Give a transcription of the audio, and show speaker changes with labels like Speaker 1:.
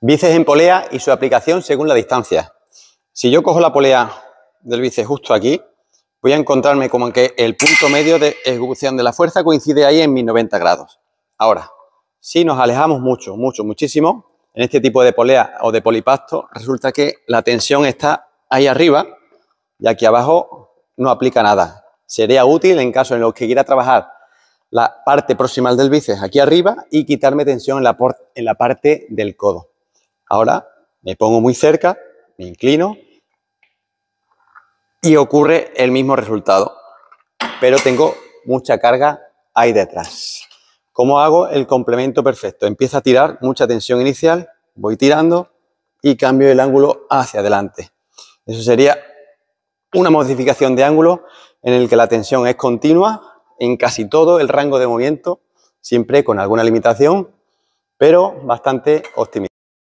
Speaker 1: Bíceps en polea y su aplicación según la distancia. Si yo cojo la polea del bíceps justo aquí, voy a encontrarme como que el punto medio de ejecución de la fuerza coincide ahí en mis 90 grados. Ahora, si nos alejamos mucho, mucho, muchísimo, en este tipo de polea o de polipasto, resulta que la tensión está ahí arriba y aquí abajo no aplica nada. Sería útil en caso en los que quiera trabajar la parte proximal del bíceps aquí arriba y quitarme tensión en la parte del codo. Ahora me pongo muy cerca, me inclino y ocurre el mismo resultado, pero tengo mucha carga ahí detrás. ¿Cómo hago el complemento perfecto? Empiezo a tirar mucha tensión inicial, voy tirando y cambio el ángulo hacia adelante. Eso sería una modificación de ángulo en el que la tensión es continua en casi todo el rango de movimiento, siempre con alguna limitación, pero bastante optimista.